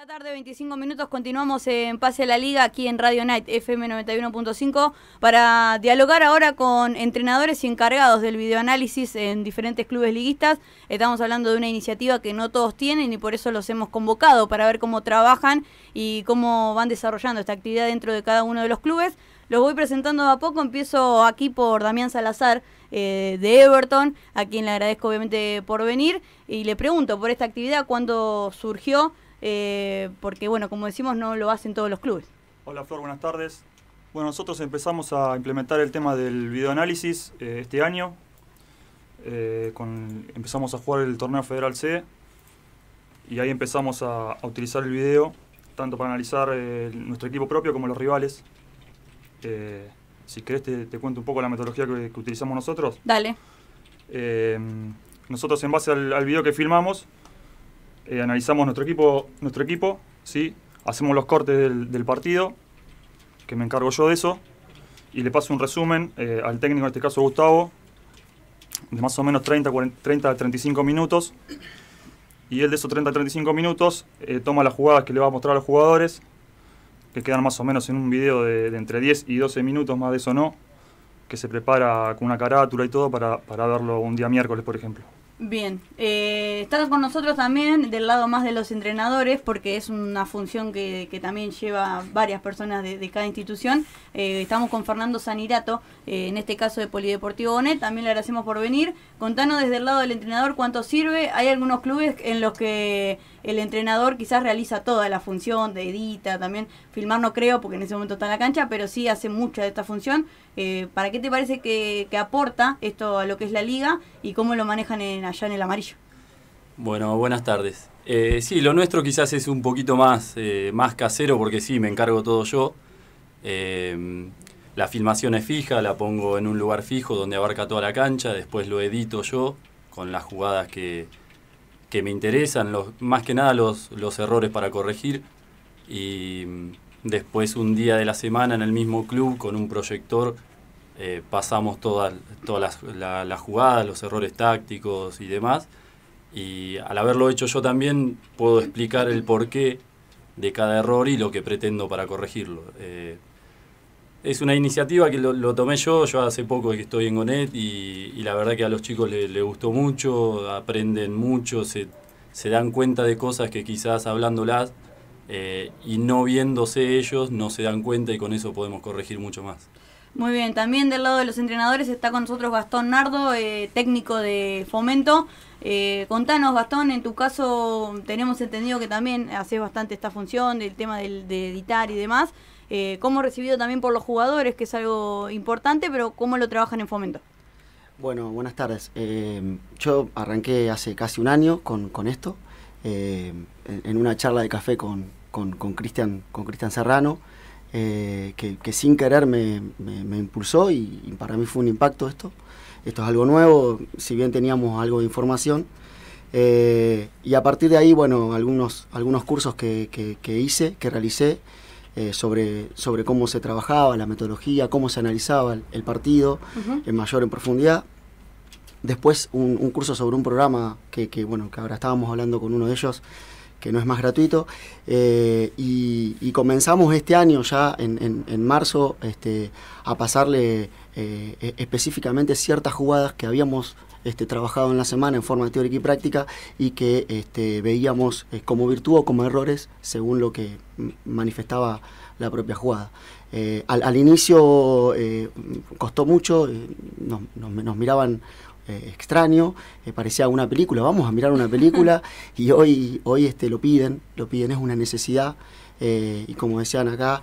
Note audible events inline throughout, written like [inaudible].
La tarde, 25 minutos, continuamos en Pase a la Liga aquí en Radio Night FM 91.5 para dialogar ahora con entrenadores y encargados del videoanálisis en diferentes clubes liguistas. Estamos hablando de una iniciativa que no todos tienen y por eso los hemos convocado para ver cómo trabajan y cómo van desarrollando esta actividad dentro de cada uno de los clubes. Los voy presentando a poco, empiezo aquí por Damián Salazar eh, de Everton, a quien le agradezco obviamente por venir y le pregunto por esta actividad, cuándo surgió. Eh, porque bueno, como decimos, no lo hacen todos los clubes. Hola Flor, buenas tardes. Bueno, nosotros empezamos a implementar el tema del videoanálisis eh, este año. Eh, empezamos a jugar el torneo federal C y ahí empezamos a, utilizar el video tanto para analizar nuestro equipo propio como los rivales. si querés te, cuento un poco la metodología que, utilizamos nosotros. Dale. nosotros en base al video que filmamos eh, analizamos nuestro equipo, nuestro equipo ¿sí? hacemos los cortes del, partido, que me encargo yo de eso, y le paso un resumen eh, al técnico, en este caso Gustavo, de más o menos 30, 30 a 35 minutos. Y él de esos 30 35 minutos eh, toma las jugadas que le va a mostrar a los jugadores, que quedan más o menos en un video de, entre 10 y 12 minutos, más de eso no, que se prepara con una carátula y todo para verlo un día miércoles, por ejemplo. Bien, eh, con nosotros también del lado más de los entrenadores, porque es una función que, que también lleva varias personas de, de cada institución. Eh, estamos con Fernando Sanirato, eh, en este caso de Polideportivo Bonet, también le agradecemos por venir. Contanos desde el lado del entrenador cuánto sirve. Hay algunos clubes en los que el entrenador quizás realiza toda la función de edita, también filmar no creo porque en ese momento está en la cancha, pero sí hace mucha de esta función. Eh, ¿Para qué te parece que, aporta esto a lo que es la liga y cómo lo manejan allá en el amarillo? Bueno, buenas tardes. Eh, sí, lo nuestro quizás es un poquito más, eh, más casero porque sí, me encargo todo yo. la filmación es fija, la pongo en un lugar fijo donde abarca toda la cancha, después lo edito yo con las jugadas que, que me interesan, los, más que nada los, los errores para corregir. Y mm, después un día de la semana en el mismo club con un proyector eh, pasamos todas toda las la, jugadas, los errores tácticos y demás. Y al haberlo hecho yo también puedo explicar el porqué de cada error y lo que pretendo para corregirlo. Eh, es una iniciativa que lo, tomé yo, yo hace poco que estoy en Gonet y, la verdad que a los chicos les gustó mucho, aprenden mucho, se, dan cuenta de cosas que quizás hablándolas eh, y no viéndose ellos no se dan cuenta y con eso podemos corregir mucho más. Muy bien, también del lado de los entrenadores está con nosotros Gastón Nardo, eh, técnico de fomento. Eh, contanos, Gastón, en tu caso tenemos entendido que también haces bastante esta función del tema de editar y demás eh, cómo recibido también por los jugadores, que es algo importante, pero cómo lo trabajan en Fomento. Bueno, buenas tardes. Eh, yo arranqué hace casi un año con, esto, eh, en una charla de café con Cristian con, Serrano, eh, que, sin querer me, impulsó y, para mí fue un impacto esto. Esto es algo nuevo, si bien teníamos algo de información. y a partir de ahí, bueno, algunos, algunos cursos que, que hice, que realicé, eh, sobre, sobre cómo se trabajaba, la metodología, cómo se analizaba el, partido en mayor profundidad. Después un, curso sobre un programa que, bueno, que ahora estábamos hablando con uno de ellos, que no es más gratuito. Eh, y, comenzamos este año ya en, marzo este, a pasarle eh, e, específicamente ciertas jugadas que habíamos este, trabajado en la semana en forma teórica y práctica y que este, veíamos eh, como virtud o como errores según lo que manifestaba la propia jugada. Eh, al, inicio eh, costó mucho, nos, miraban extraño, parecía una película, vamos a mirar una película [laughs] y hoy, hoy este, lo piden, lo piden, es una necesidad. y como decían acá,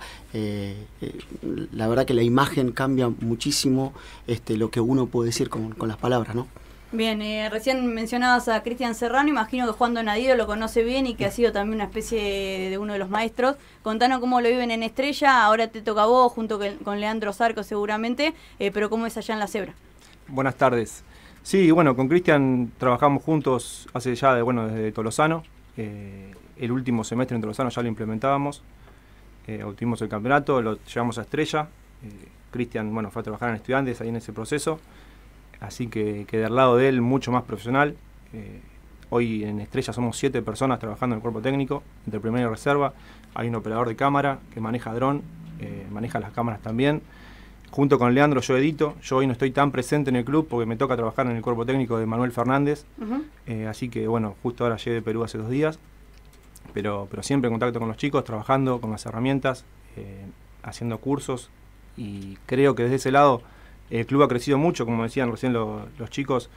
la verdad que la imagen cambia muchísimo este, lo que uno puede decir con, con las palabras, ¿no? Bien, eh, recién mencionabas a Cristian Serrano, imagino que Juan Donadío lo conoce bien y que ha sido también una especie de uno de los maestros. Contanos cómo lo viven en Estrella, ahora te toca a vos junto con Leandro Zarco seguramente, eh, pero cómo es allá en La Cebra. Buenas tardes. Sí, bueno, con Cristian trabajamos juntos hace ya, de, bueno, desde Tolosano. Eh, el último semestre en Tolosano ya lo implementábamos, eh, obtuvimos el campeonato, lo llevamos a Estrella. Cristian, bueno, fue a trabajar en estudiantes ahí en ese proceso Así que, que del lado de él, mucho más profesional. Eh, hoy en Estrella somos siete personas trabajando en el cuerpo técnico, entre primera y reserva. Hay un operador de cámara que maneja dron, eh, maneja las cámaras también. Junto con Leandro yo edito, yo hoy no estoy tan presente en el club porque me toca trabajar en el cuerpo técnico de Manuel Fernández, eh, así que bueno, justo ahora llegué de Perú hace dos días, pero, pero siempre en contacto con los chicos, trabajando con las herramientas, haciendo cursos y creo que desde ese lado el club ha crecido mucho, como decían recién los chicos,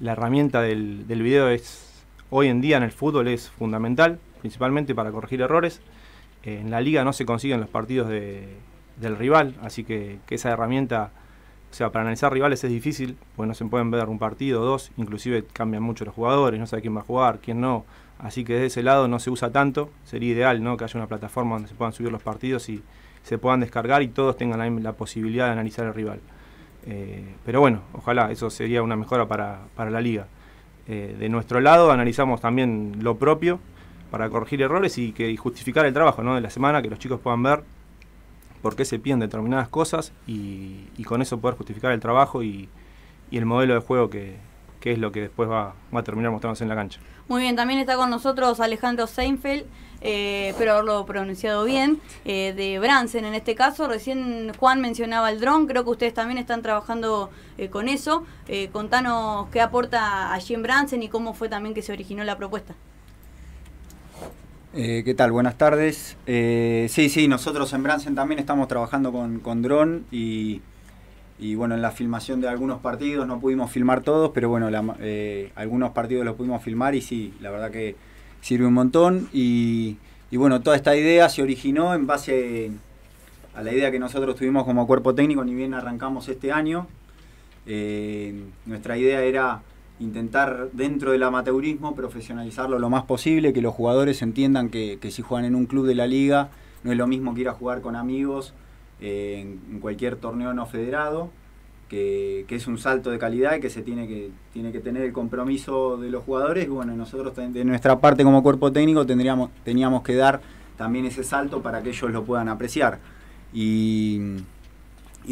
la herramienta del, video es hoy en día en el fútbol es fundamental, principalmente para corregir errores. Eh, en la liga no se consiguen los partidos del rival, así que, esa herramienta, o sea, para analizar rivales es difícil, pues no se pueden ver un partido o dos, inclusive cambian mucho los jugadores, no sabe quién va a jugar, quién no. Así que desde ese lado no se usa tanto, sería ideal que haya una plataforma donde se puedan subir los partidos y se puedan descargar y todos tengan la, la posibilidad de analizar el rival. Eh, pero bueno, ojalá, eso sería una mejora para, la liga. Eh, de nuestro lado analizamos también lo propio para corregir errores y, que, justificar el trabajo de la semana, que los chicos puedan ver por qué se piden determinadas cosas y, con eso poder justificar el trabajo y, el modelo de juego que, es lo que después va, va a terminar mostrándose en la cancha. Muy bien, también está con nosotros Alejandro Seinfeld eh, espero haberlo pronunciado bien, eh, de Bransen en este caso. Recién Juan mencionaba el dron, creo que ustedes también están trabajando eh, con eso. Eh, contanos qué aporta allí en Bransen y cómo fue también que se originó la propuesta. ¿Qué tal? Buenas tardes. sí, sí, nosotros en Bransen también estamos trabajando con, con dron y bueno, en la filmación de algunos partidos no pudimos filmar todos, pero bueno, algunos partidos los pudimos filmar y sí, la verdad que sirve un montón. Y, y bueno, toda esta idea se originó en base a la idea que nosotros tuvimos como cuerpo técnico, ni bien arrancamos este año. Eh, nuestra idea era intentar dentro del amateurismo profesionalizarlo lo más posible, que los jugadores entiendan que, si juegan en un club de la liga no es lo mismo que ir a jugar con amigos eh, en, cualquier torneo no federado que, es un salto de calidad y que se tiene que, tiene que tener el compromiso de los jugadores. bueno, nosotros de nuestra parte como cuerpo técnico tendríamos, teníamos que dar también ese salto para que ellos lo puedan apreciar. Y,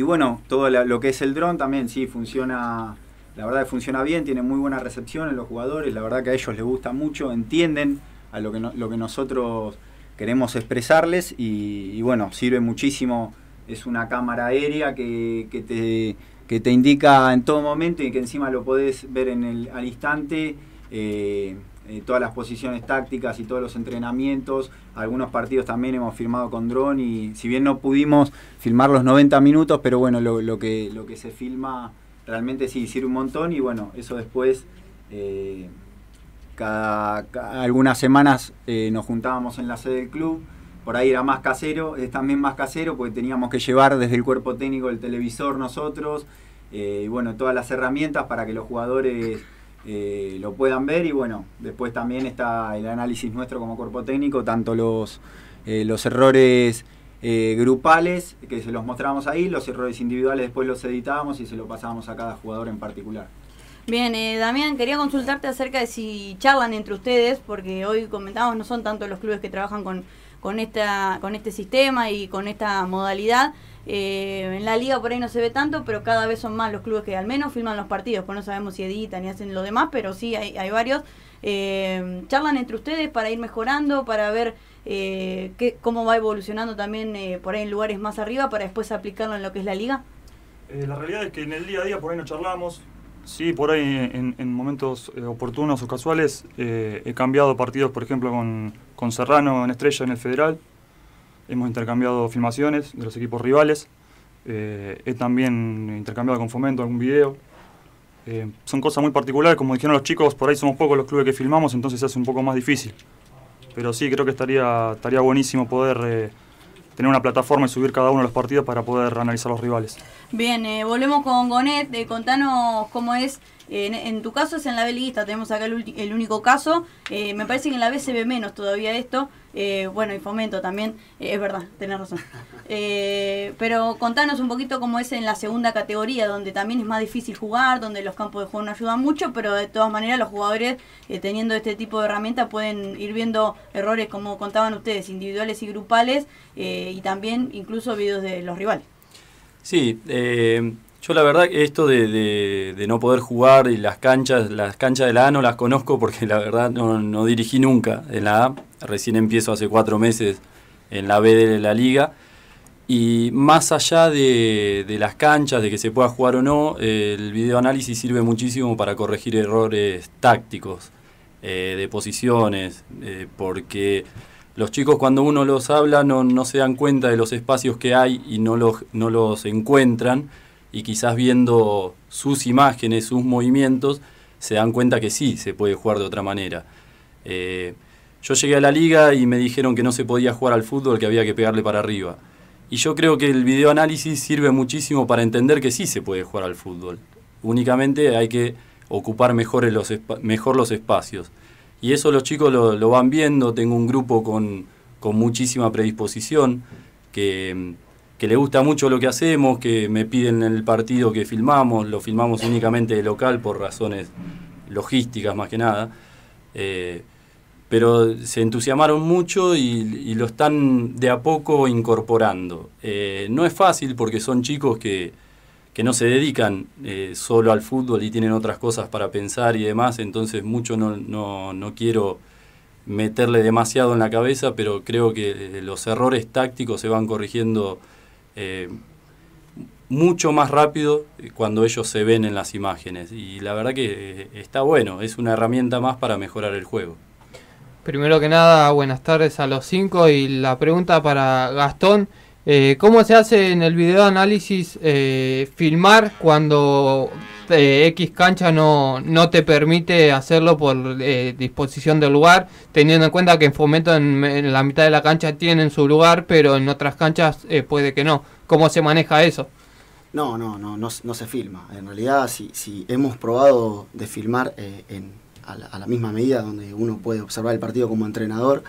bueno, todo lo que es el dron también sí funciona, la verdad que funciona bien, tiene muy buena recepción en los jugadores, la verdad que a ellos les gusta mucho, entienden a lo que, lo que nosotros queremos expresarles y, bueno, sirve muchísimo, es una cámara aérea que te que te indica en todo momento y que encima lo podés ver en el, al instante. Eh, eh, todas las posiciones tácticas y todos los entrenamientos. Algunos partidos también hemos firmado con dron y si bien no pudimos filmar los 90 minutos, pero bueno, lo, que, se filma realmente sí sirve un montón y bueno, eso después, eh, cada, algunas semanas nos juntábamos en la sede del club por ahí era más casero, es también más casero porque teníamos que llevar desde el cuerpo técnico el televisor nosotros, eh, y bueno, todas las herramientas para que los jugadores eh, lo puedan ver y bueno, después también está el análisis nuestro como cuerpo técnico, tanto los, eh, los errores grupales que se los mostramos ahí, los errores individuales después los editábamos y se lo pasábamos a cada jugador en particular. Bien, eh, Damián, quería consultarte acerca de si charlan entre ustedes, porque hoy comentábamos, no son tanto los clubes que trabajan con, con, esta, con este sistema y con esta modalidad. Eh, en la liga por ahí no se ve tanto, pero cada vez son más los clubes que al menos filman los partidos, pues no sabemos si editan y hacen lo demás, pero sí hay, varios. Eh, charlan entre ustedes para ir mejorando, para ver eh, qué, cómo va evolucionando también por ahí en lugares más arriba, para después aplicarlo en lo que es la liga. la realidad es que en el día a día por ahí no charlamos. Sí, por ahí en, en momentos oportunos o casuales he cambiado partidos, por ejemplo, con, con Serrano en Estrella en el Federal. Hemos intercambiado filmaciones de los equipos rivales. Eh, he también intercambiado con Fomento algún video. Eh, son cosas muy particulares, como dijeron los chicos, por ahí somos pocos los clubes que filmamos, entonces se hace un poco más difícil. Pero sí, creo que estaría, estaría buenísimo poder eh, tener una plataforma y subir cada uno de los partidos para poder analizar los rivales. Bien, volvemos con Gonet, contanos cómo es en, tu caso es en la B liguista, tenemos acá el, único caso. Eh, me parece que en la B se ve menos todavía esto. Eh, bueno, y fomento también, eh, es verdad, tenés razón. [laughs] pero contanos un poquito cómo es en la segunda categoría, donde también es más difícil jugar, donde los campos de juego no ayudan mucho, pero de todas maneras los jugadores teniendo este tipo de herramientas pueden ir viendo errores, como contaban ustedes, individuales y grupales, y también incluso videos de los rivales. Sí, eh, yo la verdad que esto de, no poder jugar y las canchas, las canchas de la A no las conozco porque la verdad no, dirigí nunca en la A. Recién empiezo hace cuatro meses en la B de la liga. Y más allá de, las canchas, de que se pueda jugar o no, el videoanálisis sirve muchísimo para corregir errores tácticos, eh, de posiciones, eh, porque los chicos cuando uno los habla no, se dan cuenta de los espacios que hay y no los encuentran y quizás viendo sus imágenes, sus movimientos, se dan cuenta que sí, se puede jugar de otra manera. Eh, yo llegué a la liga y me dijeron que no se podía jugar al fútbol, que había que pegarle para arriba. Y yo creo que el videoanálisis sirve muchísimo para entender que sí se puede jugar al fútbol. Únicamente hay que ocupar mejor los, mejor los espacios. Y eso los chicos lo, van viendo. Tengo un grupo con, con muchísima predisposición que que le gusta mucho lo que hacemos, que me piden el partido que filmamos, lo filmamos únicamente de local por razones logísticas más que nada. Eh, pero se entusiasmaron mucho y, lo están de a poco incorporando. Eh, no es fácil porque son chicos que, no se dedican eh, solo al fútbol y tienen otras cosas para pensar y demás, entonces mucho no, no quiero meterle demasiado en la cabeza, pero creo que los errores tácticos se van corrigiendo eh, mucho más rápido cuando ellos se ven en las imágenes. Y la verdad que eh, está bueno, es una herramienta más para mejorar el juego. Primero que nada, buenas tardes a los cinco y la pregunta para Gastón eh, ¿Cómo se hace en el video análisis eh, filmar cuando eh, X cancha no, te permite hacerlo por disposición del lugar, teniendo en cuenta que en fomento en, la mitad de la cancha tienen su lugar, pero en otras canchas puede que no? ¿Cómo se maneja eso? No, no, no, no, se filma. En realidad, si, si hemos probado de filmar en, a la, misma medida donde uno puede observar el partido como entrenador,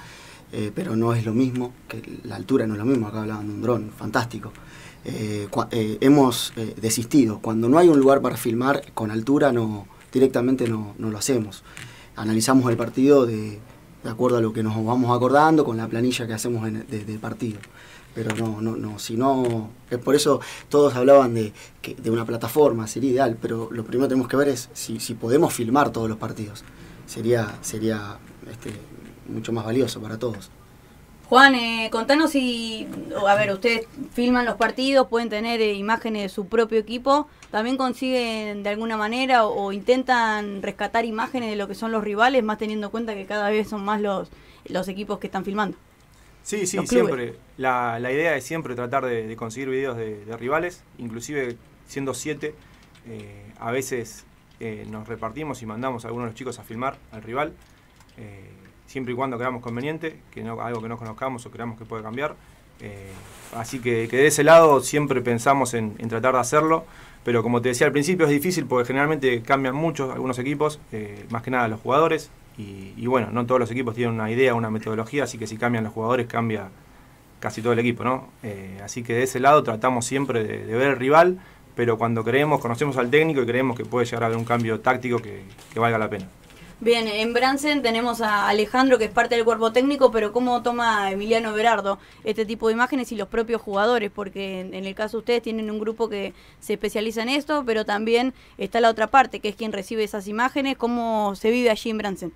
eh, pero no es lo mismo, que la altura no es lo mismo, acá hablaban de un dron, fantástico. Eh, eh, hemos desistido, cuando no hay un lugar para filmar con altura no directamente no, lo hacemos. Analizamos el partido de, acuerdo a lo que nos vamos acordando con la planilla que hacemos en, de, partido. Pero no, no, no, si no, es por eso todos hablaban de, una plataforma, sería ideal, pero lo primero que tenemos que ver es si, podemos filmar todos los partidos. Sería, sería este, mucho más valioso para todos. Juan, eh, contanos si, a ver, ustedes filman los partidos, pueden tener eh, imágenes de su propio equipo, también consiguen de alguna manera o, intentan rescatar imágenes de lo que son los rivales, más teniendo en cuenta que cada vez son más los, equipos que están filmando. Sí, sí, siempre. La, idea es siempre tratar de, conseguir videos de, rivales, inclusive siendo siete, eh, a veces nos repartimos y mandamos a algunos de los chicos a filmar al rival siempre y cuando creamos conveniente, que no, algo que no conozcamos o creamos que puede cambiar. Eh, así que, de ese lado siempre pensamos en, tratar de hacerlo, pero como te decía al principio es difícil porque generalmente cambian muchos algunos equipos, eh, más que nada los jugadores, y, bueno, no todos los equipos tienen una idea, una metodología, así que si cambian los jugadores cambia casi todo el equipo, ¿no? Eh, así que de ese lado tratamos siempre de, ver el rival, pero cuando creemos, conocemos al técnico y creemos que puede llegar a haber un cambio táctico que valga la pena. Bien, en Bransen tenemos a Alejandro, que es parte del cuerpo técnico, pero ¿cómo toma Emiliano Berardo este tipo de imágenes y los propios jugadores? Porque en, el caso de ustedes tienen un grupo que se especializa en esto, pero también está la otra parte, que es quien recibe esas imágenes. ¿Cómo se vive allí en Bransen?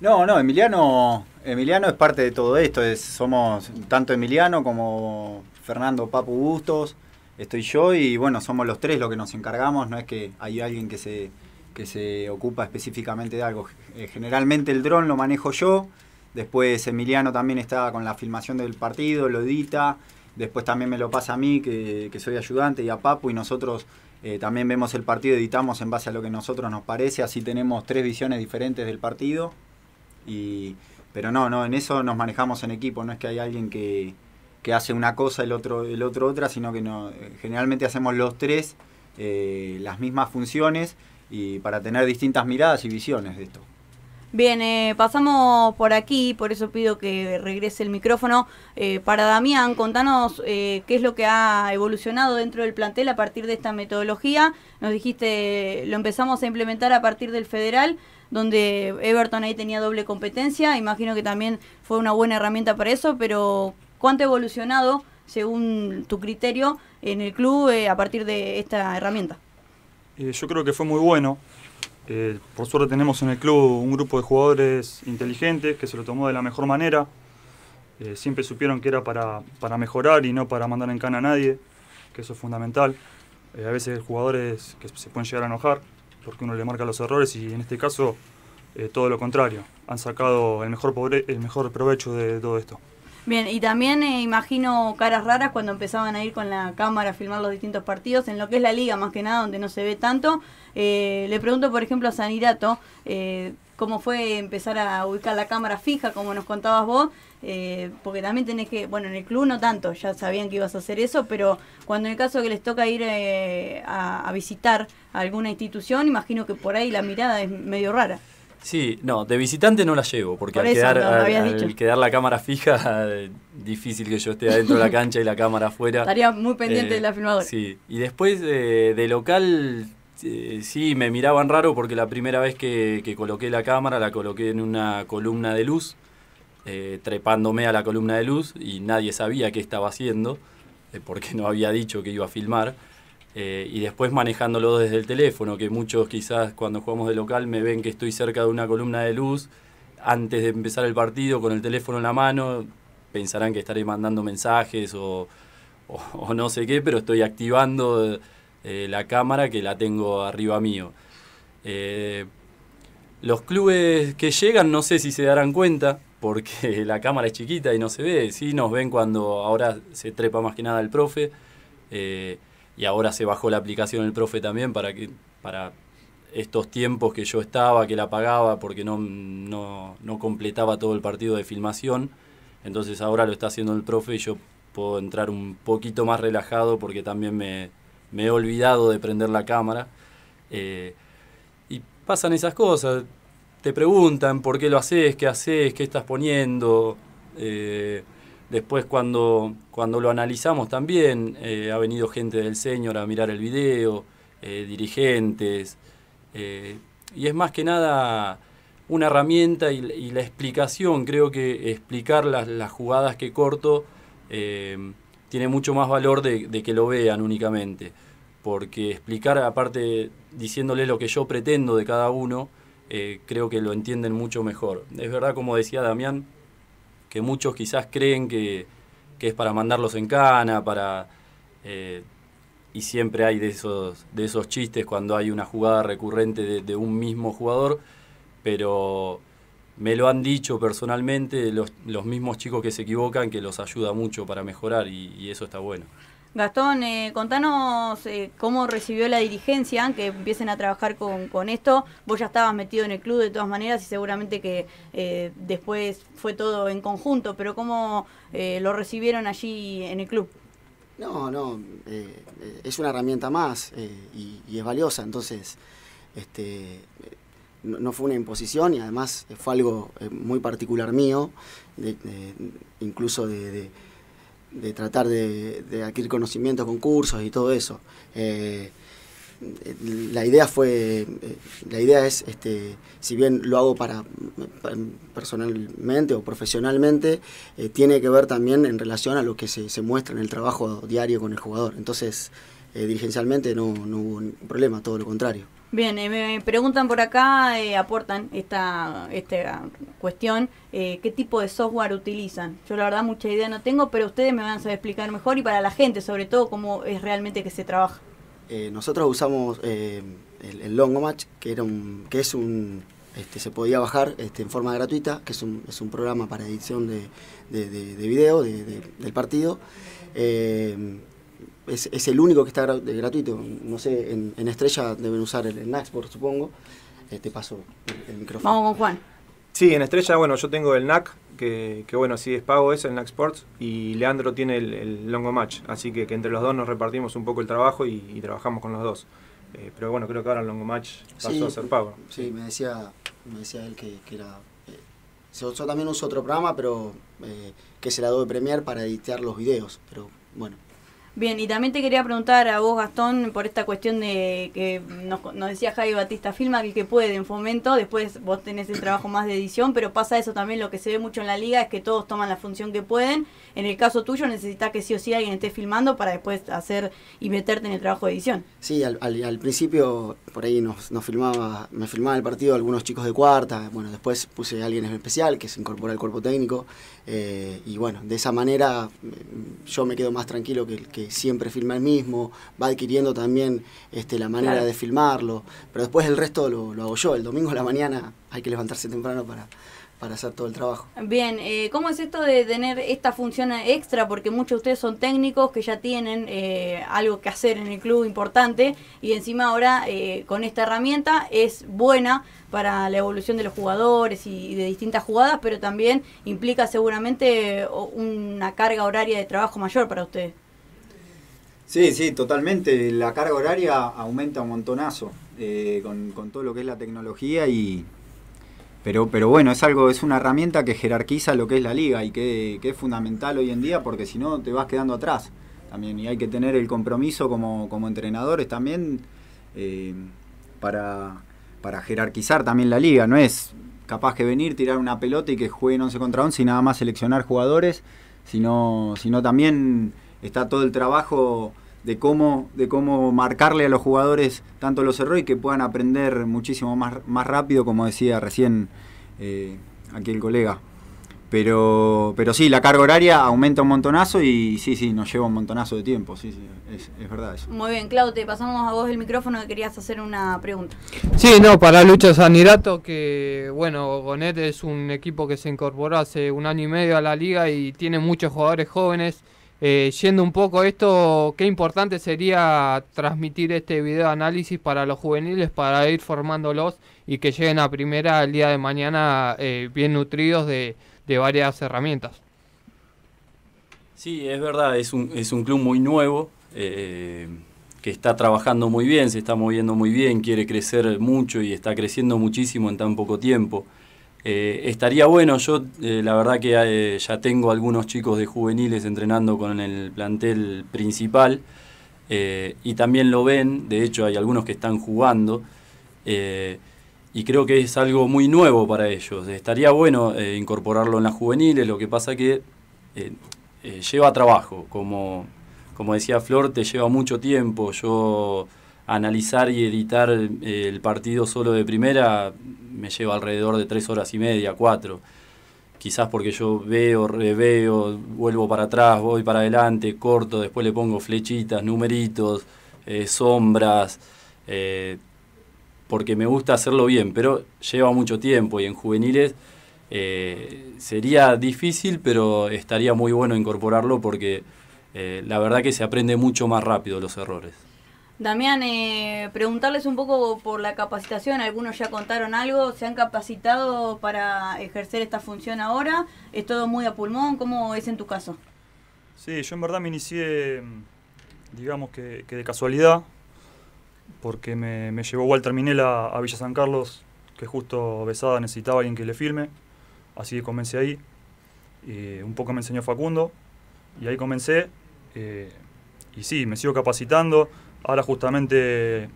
No, no, Emiliano, Emiliano es parte de todo esto. somos tanto Emiliano como Fernando Papu Bustos, estoy yo y bueno, somos los tres los que nos encargamos. No es que hay alguien que se que se ocupa específicamente de algo. Eh, generalmente el dron lo manejo yo, después Emiliano también está con la filmación del partido, lo edita, después también me lo pasa a mí, que, soy ayudante, y a Papu, y nosotros eh, también vemos el partido, editamos en base a lo que nosotros nos parece, así tenemos tres visiones diferentes del partido, pero no, no, en eso nos manejamos en equipo, no es que hay alguien que, que hace una cosa, el otro, el otro otra, sino que no, eh, generalmente hacemos los tres las mismas funciones, y para tener distintas miradas y visiones de esto. Bien, eh, pasamos por aquí, por eso pido que regrese el micrófono. Eh, para Damián, contanos eh, qué es lo que ha evolucionado dentro del plantel a partir de esta metodología. Nos dijiste, lo empezamos a implementar a partir del federal, donde Everton ahí tenía doble competencia. Imagino que también fue una buena herramienta para eso, pero ¿cuánto ha evolucionado, según tu criterio, en el club a partir de esta herramienta? Eh, yo creo que fue muy bueno. Eh, por suerte tenemos en el club un grupo de jugadores inteligentes que se lo tomó de la mejor manera. Eh, siempre supieron que era para, mejorar y no para mandar en cana a nadie, que eso es fundamental. a veces hay jugadores que se pueden llegar a enojar porque uno le marca los errores y en este caso todo lo contrario. Han sacado el mejor, el mejor provecho de todo esto. Bien, y también eh, imagino caras raras cuando empezaban a ir con la cámara a filmar los distintos partidos, en lo que es la liga más que nada, donde no se ve tanto. Eh, le pregunto, por ejemplo, a Sanirato, eh, cómo fue empezar a ubicar la cámara fija, como nos contabas vos, eh, porque también tenés que, bueno, en el club no tanto, ya sabían que ibas a hacer eso, pero cuando en el caso que les toca ir a, visitar alguna institución, imagino que por ahí la mirada es medio rara. Sí, no, de visitante no la llevo, porque al, quedar, quedar, la cámara fija, [laughs] difícil que yo esté adentro de la cancha y la cámara afuera. Estaría muy pendiente eh, de la filmadora. Sí, y después eh, de local, eh, sí, me miraban raro porque la primera vez que, coloqué la cámara la coloqué en una columna de luz, trepándome a la columna de luz y nadie sabía qué estaba haciendo, porque no había dicho que iba a filmar. Eh, y después manejándolo desde el teléfono, que muchos quizás cuando jugamos de local me ven que estoy cerca de una columna de luz, antes de empezar el partido con el teléfono en la mano, pensarán que estaré mandando mensajes o, no sé qué, pero estoy activando eh, la cámara que la tengo arriba mío. Eh, los clubes que llegan no sé si se darán cuenta, porque [laughs] la cámara es chiquita y no se ve, sí nos ven cuando ahora se trepa más que nada el profe y ahora se bajó la aplicación el profe también para que para estos tiempos que yo estaba, que la pagaba porque no, no, no completaba todo el partido de filmación. Entonces ahora lo está haciendo el profe y yo puedo entrar un poquito más relajado porque también me, he olvidado de prender la cámara. Eh, y pasan esas cosas. Te preguntan por qué lo haces, qué haces, qué estás poniendo. Eh, Después cuando, cuando lo analizamos también, eh, ha venido gente del Señor a mirar el video, eh, dirigentes, eh, y es más que nada una herramienta y, la explicación, creo que explicar las, jugadas que corto tiene mucho más valor de, de, que lo vean únicamente, porque explicar aparte diciéndole lo que yo pretendo de cada uno, creo que lo entienden mucho mejor. Es verdad, como decía Damián, que muchos quizás creen que, es para mandarlos en cana, para... Eh, y siempre hay de esos, de esos chistes cuando hay una jugada recurrente de, un mismo jugador, pero me lo han dicho personalmente los, mismos chicos que se equivocan que los ayuda mucho para mejorar y eso está bueno. Gastón, eh, contanos eh, cómo recibió la dirigencia, que empiecen a trabajar con, esto. Vos ya estabas metido en el club de todas maneras y seguramente que eh, después fue todo en conjunto, pero ¿cómo lo recibieron allí en el club? No, no, es una herramienta más y, es valiosa, entonces este, no, fue una imposición y además fue algo muy particular mío, incluso de de tratar de, adquirir conocimientos, cursos y todo eso. Eh, eh, la idea fue, eh, la idea es, este, si bien lo hago para, personalmente o profesionalmente, tiene que ver también en relación a lo que se, muestra en el trabajo diario con el jugador. Entonces, dirigencialmente no, no hubo ningún problema, todo lo contrario. Bien, eh, me preguntan por acá, eh, aportan esta, esta cuestión, eh, qué tipo de software utilizan. Yo la verdad mucha idea no tengo, pero ustedes me van a saber explicar mejor y para la gente sobre todo cómo es realmente que se trabaja. nosotros usamos el, Longo match que, era un, que es un, este, se podía bajar este, en forma gratuita, que es un, es un programa para edición de, de video del partido es, el único que está gratuito. No sé, en, Estrella deben usar el, el Naxport, supongo. Eh, te paso el, micrófono. Vamos con Juan. Sí, en Estrella, bueno, yo tengo el NAC, que, que bueno, si es pago, es el NAC Sports, y Leandro tiene el, Longo Match, así que, entre los dos nos repartimos un poco el trabajo y, trabajamos con los dos. Eh, pero bueno, creo que ahora el Longo Match pasó a ser pago. Sí, me decía, me decía él que, que era usó eh, también uso otro programa, pero que se la doy premiar para editar los videos. Pero bueno, Bien, y también te quería preguntar a vos, Gastón, por esta cuestión de que nos, decía Javi Batista Filma, que que puede en fomento, después vos tenés el trabajo más de edición, pero pasa eso también, lo que se ve mucho en la liga es que todos toman la función que pueden en el caso tuyo necesitas que sí o sí alguien esté filmando para después hacer y meterte en el trabajo de edición. Sí, al, principio por ahí nos, filmaba, me filmaba el partido algunos chicos de cuarta, bueno, después puse a alguien en especial que se incorpora al cuerpo técnico eh, y bueno, de esa manera mm, yo me quedo más tranquilo que, que siempre filma el mismo, va adquiriendo también este, la manera de filmarlo, pero después el resto lo, lo hago yo, el domingo a la mañana hay que levantarse temprano para para hacer todo el trabajo. Bien, eh, ¿cómo es esto de tener esta función extra? Porque muchos de ustedes son técnicos que ya tienen eh, algo que hacer en el club importante y encima ahora eh, con esta herramienta es buena para la evolución de los jugadores y, de distintas jugadas, pero también implica seguramente una carga horaria de trabajo mayor para ustedes. Sí, sí, totalmente. La carga horaria aumenta un montonazo con, con todo lo que es la tecnología y, pero, pero bueno, es algo, es una herramienta que jerarquiza lo que es la liga y que, es fundamental hoy en día porque si no te vas quedando atrás también. Y hay que tener el compromiso como, entrenadores también eh, para, jerarquizar también la liga. No es capaz que venir, tirar una pelota y que jueguen 11 contra 11 y nada más seleccionar jugadores, sino, sino también está todo el trabajo de cómo, de cómo marcarle a los jugadores tanto los errores que puedan aprender muchísimo más, más rápido, como decía recién eh, aquí el colega. Pero, pero sí, la carga horaria aumenta un montonazo y sí, sí, nos lleva un montonazo de tiempo, sí, es, verdad eso. Muy bien, Clau, te pasamos a vos el micrófono que querías hacer una pregunta. Sí, no, para Lucha Sanirato, que bueno, Gonet es un equipo que se incorporó hace un año y medio a la liga y tiene muchos jugadores jóvenes. Eh, yendo un poco esto, qué importante sería transmitir este video análisis para los juveniles, para ir formándolos y que lleguen a primera el día de mañana eh, bien nutridos de, varias herramientas. Sí, es verdad, es un, club muy nuevo, eh, que está trabajando muy bien, se está moviendo muy bien, quiere crecer mucho y está creciendo muchísimo en tan poco tiempo. Eh, estaría bueno, yo eh, la verdad que eh, ya tengo algunos chicos de juveniles entrenando con el plantel principal y también lo ven, de hecho hay algunos que están jugando y creo que es algo muy nuevo para ellos. Estaría bueno incorporarlo en las juveniles, lo que pasa que lleva trabajo, como, como decía Flor, te lleva mucho tiempo, yo analizar y editar eh, el partido solo de primera me lleva alrededor de tres horas y media, cuatro. Quizás porque yo veo, reveo, vuelvo para atrás, voy para adelante, corto, después le pongo flechitas, numeritos, eh, sombras, eh, porque me gusta hacerlo bien, pero lleva mucho tiempo y en juveniles sería difícil, pero estaría muy bueno incorporarlo porque la verdad que se aprende mucho más rápido los errores. Damián, eh, preguntarles un poco por la capacitación, algunos ya contaron algo, ¿se han capacitado para ejercer esta función ahora? ¿Es todo muy a pulmón? ¿Cómo es en tu caso? Sí, yo en verdad me inicié, mm, digamos que, de casualidad, porque me, llevó Walter Minela a Villa San Carlos, que justo Besada necesitaba alguien que le firme, así que comencé ahí. un poco me enseñó Facundo, y ahí comencé, eh, y sí, me sigo capacitando Ahora justamente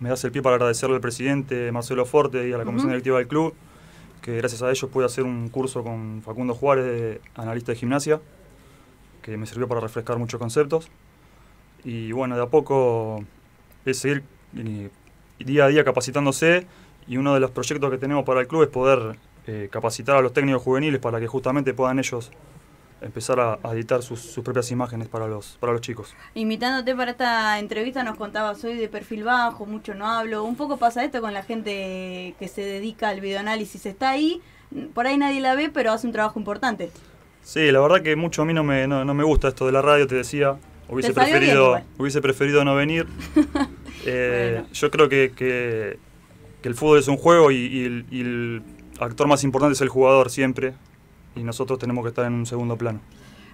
me das el pie para agradecerle al presidente Marcelo Forte y a la comisión directiva del club, que gracias a ellos pude hacer un curso con Facundo Juárez, analista de gimnasia, que me sirvió para refrescar muchos conceptos. Y bueno, de a poco es seguir eh, día a día capacitándose y uno de los proyectos que tenemos para el club es poder eh, capacitar a los técnicos juveniles para que justamente puedan ellos empezar a, editar sus, propias imágenes para los, para los chicos. Invitándote para esta entrevista nos contabas soy de perfil bajo, mucho no hablo, un poco pasa esto con la gente que se dedica al videoanálisis, está ahí, por ahí nadie la ve, pero hace un trabajo importante. Sí, la verdad que mucho a mí no me, no, me gusta esto de la radio, te decía, hubiese, preferido, hubiese preferido no venir. [laughs] Eh, yo creo que, el fútbol es un juego y el actor más importante es el jugador siempre y nosotros tenemos que estar en un segundo plano.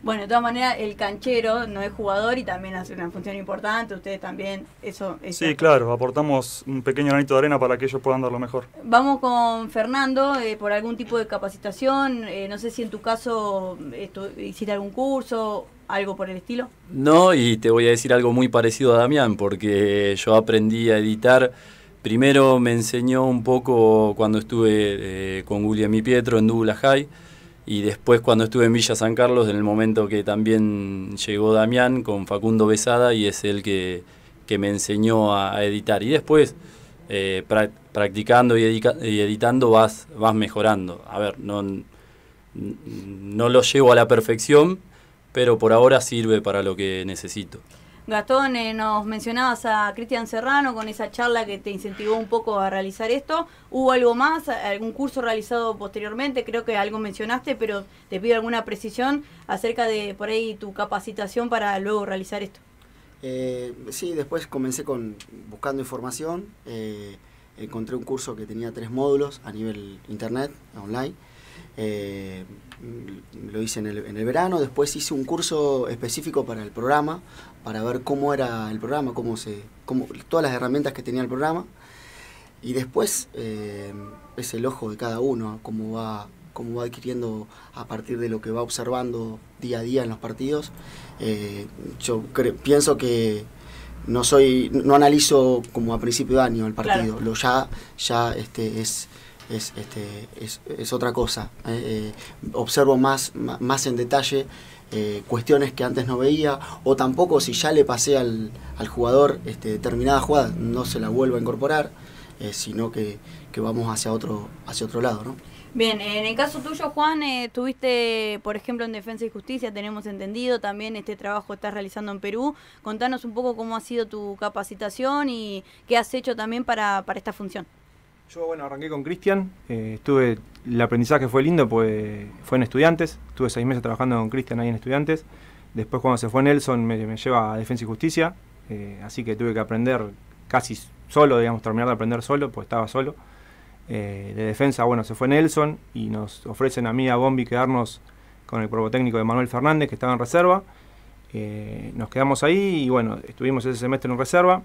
Bueno, de todas maneras, el canchero no es jugador y también hace una función importante. Ustedes también, eso Sí, claro, aportamos un pequeño granito de arena para que ellos puedan dar lo mejor. Vamos con Fernando, eh, por algún tipo de capacitación. Eh, no sé si en tu caso hiciste algún curso, algo por el estilo. No, y te voy a decir algo muy parecido a Damián, porque yo aprendí a editar. Primero me enseñó un poco cuando estuve eh, con Mi Pietro en Douglas High y después cuando estuve en Villa San Carlos, en el momento que también llegó Damián con Facundo Besada y es el que, me enseñó a, editar. Y después, eh, practicando y, y, editando, vas, vas mejorando. A ver, no lo llevo a la perfección, pero por ahora sirve para lo que necesito. Gastón, nos mencionabas a Cristian Serrano con esa charla que te incentivó un poco a realizar esto. ¿Hubo algo más? ¿Algún curso realizado posteriormente? Creo que algo mencionaste, pero te pido alguna precisión acerca de por ahí tu capacitación para luego realizar esto. Eh, sí, después comencé con buscando información. Eh, encontré un curso que tenía tres módulos a nivel internet, online. Eh, lo hice en el, en el, verano, después hice un curso específico para el programa para ver cómo era el programa, cómo se, cómo, todas las herramientas que tenía el programa. Y después eh, es el ojo de cada uno, cómo va, cómo va adquiriendo a partir de lo que va observando día a día en los partidos. Eh, yo pienso que no soy, no analizo como a principio de año el partido, lo ya, ya este, es, es, este, otra cosa. ¿eh? observo más, más en detalle eh, cuestiones que antes no veía, o tampoco si ya le pasé al, al jugador este, determinada jugada, no se la vuelva a incorporar, eh, sino que, que, vamos hacia otro, hacia otro lado. ¿no? Bien, en el caso tuyo, Juan, estuviste eh, tuviste, por ejemplo, en Defensa y Justicia, tenemos entendido también este trabajo que estás realizando en Perú. Contanos un poco cómo ha sido tu capacitación y qué has hecho también para, para esta función. Yo, bueno, arranqué con Cristian. Eh, estuve, el aprendizaje fue lindo, pues fue en Estudiantes. Estuve seis meses trabajando con Cristian ahí en Estudiantes. Después, cuando se fue Nelson, me, lleva a Defensa y Justicia. Eh, así que tuve que aprender casi solo, digamos, terminar de aprender solo, pues estaba solo. Eh, de defensa, bueno, se fue Nelson y nos ofrecen a mí, a Bombi, quedarnos con el técnico de Manuel Fernández, que estaba en reserva. nos quedamos ahí y bueno, estuvimos ese semestre en reserva.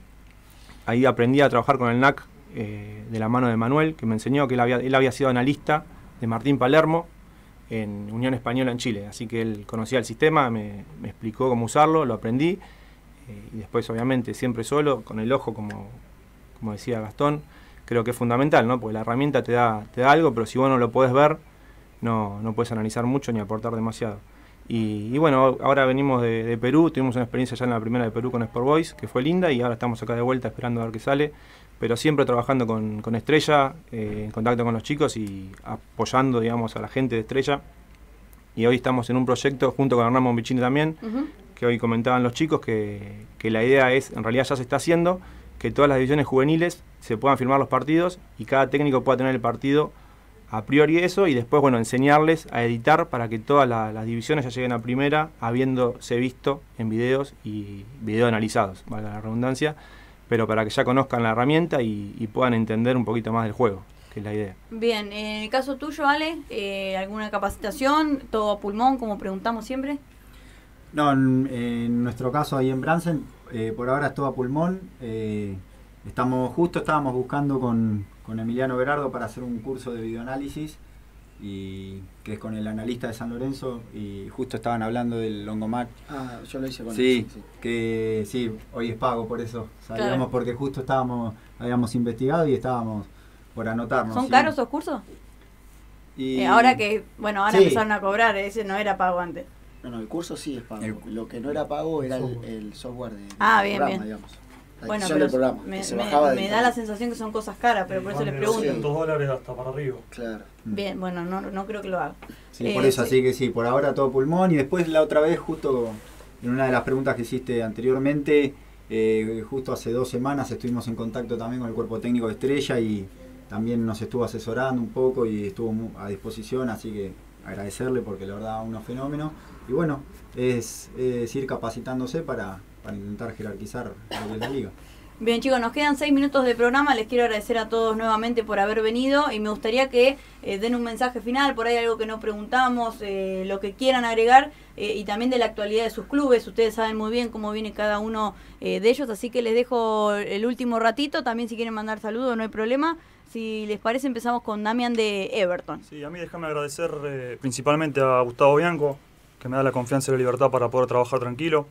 Ahí aprendí a trabajar con el NAC eh, de la mano de Manuel, que me enseñó que él había, sido analista de Martín Palermo en Unión Española en Chile. Así que él conocía el sistema, me, explicó cómo usarlo, lo aprendí. Eh, y después, obviamente, siempre solo, con el ojo, como, decía Gastón, creo que es fundamental, ¿no? Porque la herramienta te da, da algo, pero si vos no lo puedes ver, no, no puedes analizar mucho ni aportar demasiado. Y, bueno, ahora venimos de, de, Perú, tuvimos una experiencia ya en la primera de Perú con Sport Boys, que fue linda, y ahora estamos acá de vuelta esperando a ver qué sale pero siempre trabajando con, Estrella, eh, en contacto con los chicos y apoyando, digamos, a la gente de Estrella. Y hoy estamos en un proyecto junto con Hernán Bombichini también, que hoy comentaban los chicos, que, la idea es, en realidad ya se está haciendo, que todas las divisiones juveniles se puedan firmar los partidos y cada técnico pueda tener el partido a priori eso y después, bueno, enseñarles a editar para que todas las divisiones ya lleguen a primera, habiéndose visto en videos y video analizados, vale la redundancia, pero para que ya conozcan la herramienta y, puedan entender un poquito más del juego, que es la idea. Bien, en el caso tuyo, Ale, eh, ¿alguna capacitación? ¿Todo a pulmón, como preguntamos siempre? No, en, nuestro caso ahí en Bransen, eh, por ahora es todo a pulmón. Eh, estamos justo, estábamos buscando con, con Emiliano Berardo para hacer un curso de videoanálisis y que es con el analista de San Lorenzo y justo estaban hablando del Longomar Ah, yo lo hice con sí, él. Sí, que sí, hoy es pago por eso. Sabíamos porque justo estábamos, habíamos investigado y estábamos por anotarnos. ¿Son caros esos cursos? Y eh, ahora que, bueno, ahora empezaron a cobrar, ese no era pago antes. No, el curso sí es pago. lo que no era pago era el, software ah, bien, bien bueno, pero Me, da la sensación que son cosas caras, pero por eso les pregunto. 200 dólares hasta para arriba. Claro. Bien, bueno, no, creo que lo haga. Sí, por eh, eso, así que sí, por ahora todo pulmón. Y después la otra vez, justo en una de las preguntas que hiciste anteriormente, eh, justo hace dos semanas estuvimos en contacto también con el cuerpo técnico de Estrella y también nos estuvo asesorando un poco y estuvo a disposición, así que agradecerle porque la verdad unos fenómenos. Y bueno, es ir capacitándose para para intentar jerarquizar la liga. Bien chicos, nos quedan seis minutos de programa, les quiero agradecer a todos nuevamente por haber venido y me gustaría que eh, den un mensaje final, por ahí algo que no preguntamos, eh, lo que quieran agregar eh, y también de la actualidad de sus clubes, ustedes saben muy bien cómo viene cada uno de ellos, así que les dejo el último ratito, también si quieren mandar saludos no hay problema, si les parece empezamos con Damian de Everton. Sí, a mí déjame agradecer principalmente a Gustavo Bianco, que me da la confianza y la libertad para poder trabajar tranquilo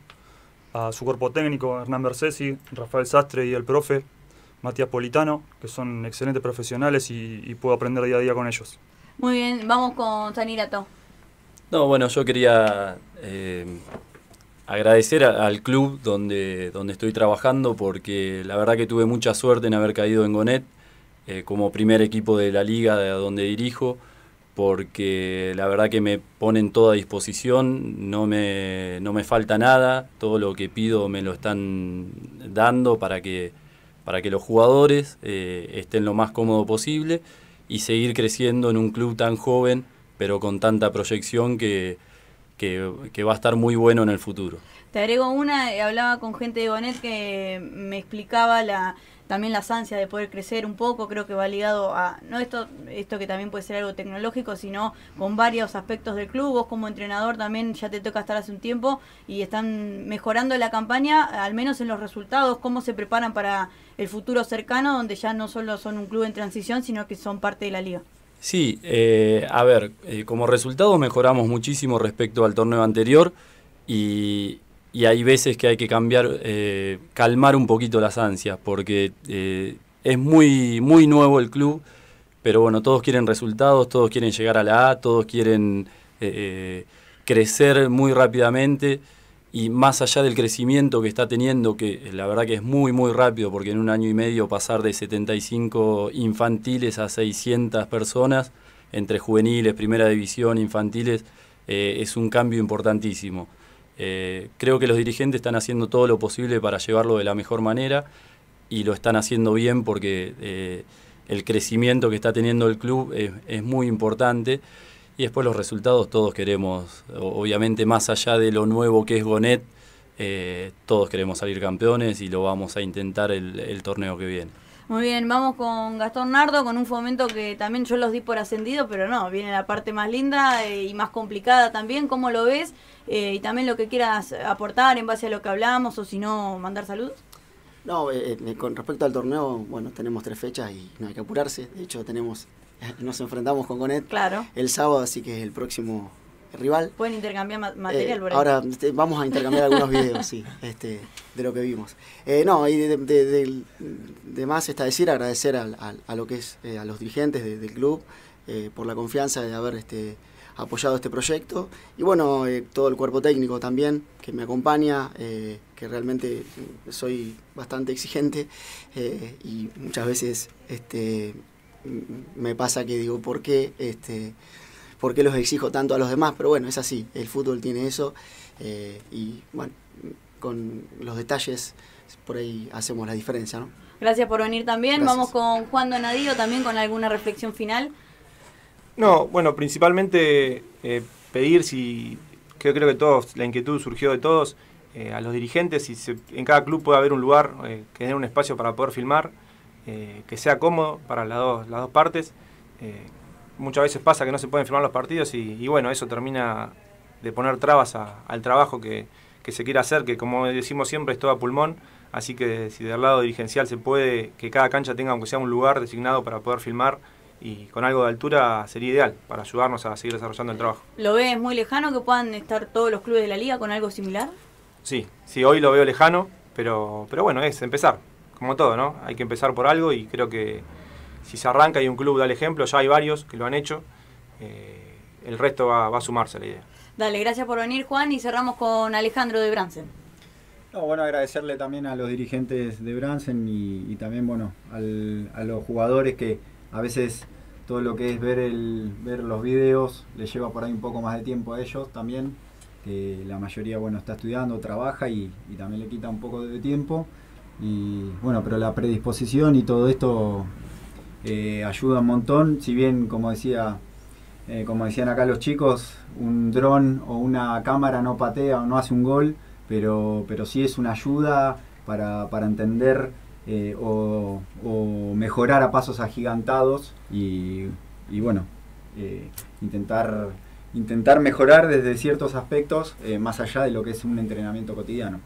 a su cuerpo técnico, Hernán Bercesi, Rafael Sastre y el profe Matías Politano, que son excelentes profesionales y, puedo aprender día a día con ellos. Muy bien, vamos con Sanirato. No, bueno, yo quería eh, agradecer al club donde, donde estoy trabajando porque la verdad que tuve mucha suerte en haber caído en Gonet eh, como primer equipo de la liga de donde dirijo porque la verdad que me ponen toda a disposición, no me, falta nada, todo lo que pido me lo están dando para que, para que los jugadores eh, estén lo más cómodo posible y seguir creciendo en un club tan joven, pero con tanta proyección que, que, va a estar muy bueno en el futuro. Te agrego una, eh, hablaba con gente de Bonet que me explicaba también la ansias de poder crecer un poco, creo que va ligado a, no esto, esto que también puede ser algo tecnológico, sino con varios aspectos del club, vos como entrenador también ya te toca estar hace un tiempo y están mejorando la campaña, al menos en los resultados, cómo se preparan para el futuro cercano, donde ya no solo son un club en transición, sino que son parte de la liga. Sí, eh, a ver, eh, como resultado mejoramos muchísimo respecto al torneo anterior y, hay veces que hay que cambiar, eh, calmar un poquito las ansias, porque es muy, muy nuevo el club, pero bueno, todos quieren resultados, todos quieren llegar a la A, todos quieren crecer muy rápidamente y más allá del crecimiento que está teniendo, que la verdad que es muy, muy rápido, porque en un año y medio pasar de 75 infantiles a 600 personas, entre juveniles, primera división, infantiles, eh, es un cambio importantísimo. Eh, creo que los dirigentes están haciendo todo lo posible para llevarlo de la mejor manera y lo están haciendo bien porque eh, el crecimiento que está teniendo el club es muy importante. Y después los resultados todos queremos, obviamente más allá de lo nuevo que es Gonet, eh, todos queremos salir campeones y lo vamos a intentar el, torneo que viene. Muy bien, vamos con Gastón Nardo, con un fomento que también yo los di por ascendido, pero no, viene la parte más linda eh, y más complicada también, ¿cómo lo ves? Eh, y también lo que quieras aportar en base a lo que hablamos o si no, mandar saludos. No, con respecto al torneo, bueno, tenemos tres fechas y no hay que apurarse. De hecho, tenemos [laughs] nos enfrentamos con Conet el sábado, así que es el próximo rival. Pueden intercambiar eh, material, Ahora vamos a intercambiar algunos videos, sí, [laughs] este, de lo que vimos. Eh, no, y de, más está decir agradecer a, lo que es eh, a los dirigentes del club por la confianza de haber este, apoyado este proyecto y bueno, todo el cuerpo técnico también que me acompaña, que realmente soy bastante exigente y muchas veces este, me pasa que digo, ¿por qué, este, ¿por los exijo tanto a los demás? Pero bueno, es así, el fútbol tiene eso eh, y bueno, con los detalles por ahí hacemos la diferencia, ¿no? Gracias por venir también. Vamos con Juan Donadío también con alguna reflexión final. No, bueno, principalmente eh, pedir si, creo, que todos, la inquietud surgió de todos, eh, a los dirigentes, si en cada club puede haber un lugar, tener un espacio para poder filmar. Eh, que sea cómodo para las dos, partes. Eh, muchas veces pasa que no se pueden firmar los partidos y, bueno, eso termina de poner trabas al trabajo que, se quiere hacer, que como decimos siempre es todo a pulmón, así que si del lado dirigencial se puede que cada cancha tenga aunque sea un lugar designado para poder filmar y con algo de altura sería ideal para ayudarnos a seguir desarrollando el trabajo. ¿Lo ves muy lejano que puedan estar todos los clubes de la liga con algo similar? Sí, sí, hoy lo veo lejano, pero, pero bueno, es empezar como todo, ¿no? Hay que empezar por algo y creo que si se arranca y un club da el ejemplo, ya hay varios que lo han hecho, eh, el resto va, a sumarse a la idea. Dale, gracias por venir Juan y cerramos con Alejandro de Bransen. No, bueno, agradecerle también a los dirigentes de Bransen y, también, bueno, a los jugadores que a veces todo lo que es ver, el, ver los videos les lleva por ahí un poco más de tiempo a ellos también, que la mayoría, bueno, está estudiando, trabaja y también le quita un poco de tiempo bueno, pero la predisposición y todo esto eh, ayuda un montón. Si bien, como decía, eh, como decían acá los chicos, un dron o una cámara no patea o no hace un gol, pero, pero sí es una ayuda para, para entender eh, o, mejorar a pasos agigantados y, y bueno, intentar, intentar mejorar desde ciertos aspectos más allá de lo que es un entrenamiento cotidiano.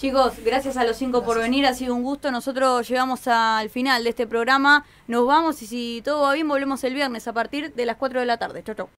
Chicos, gracias a los cinco por venir, ha sido un gusto. Nosotros llegamos al final de este programa. Nos vamos y si todo va bien, volvemos el viernes a partir de las 4 de la tarde. Chau, chau.